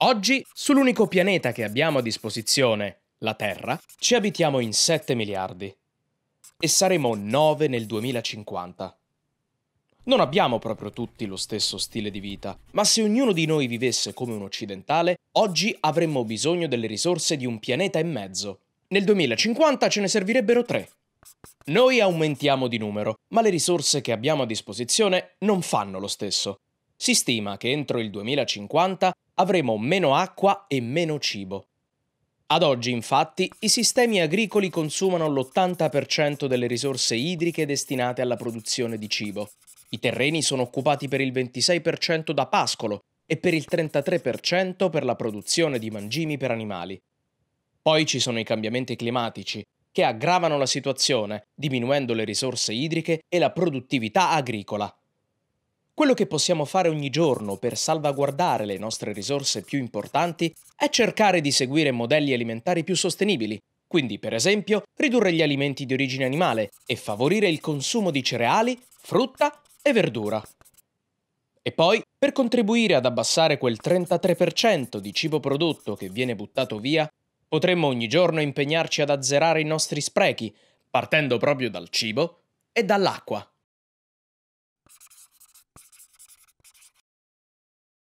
Oggi, sull'unico pianeta che abbiamo a disposizione, la Terra, ci abitiamo in 7 miliardi e saremo 9 nel 2050. Non abbiamo proprio tutti lo stesso stile di vita, ma se ognuno di noi vivesse come un occidentale, oggi avremmo bisogno delle risorse di un pianeta e mezzo. Nel 2050 ce ne servirebbero tre. Noi aumentiamo di numero, ma le risorse che abbiamo a disposizione non fanno lo stesso. Si stima che entro il 2050 avremo meno acqua e meno cibo. Ad oggi, infatti, i sistemi agricoli consumano l'80% delle risorse idriche destinate alla produzione di cibo. I terreni sono occupati per il 26% da pascolo e per il 33% per la produzione di mangimi per animali. Poi ci sono i cambiamenti climatici, che aggravano la situazione, diminuendo le risorse idriche e la produttività agricola, quello che possiamo fare ogni giorno per salvaguardare le nostre risorse più importanti è cercare di seguire modelli alimentari più sostenibili, quindi per esempio ridurre gli alimenti di origine animale e favorire il consumo di cereali, frutta e verdura. E poi, per contribuire ad abbassare quel 33% di cibo prodotto che viene buttato via, potremmo ogni giorno impegnarci ad azzerare i nostri sprechi, partendo proprio dal cibo e dall'acqua.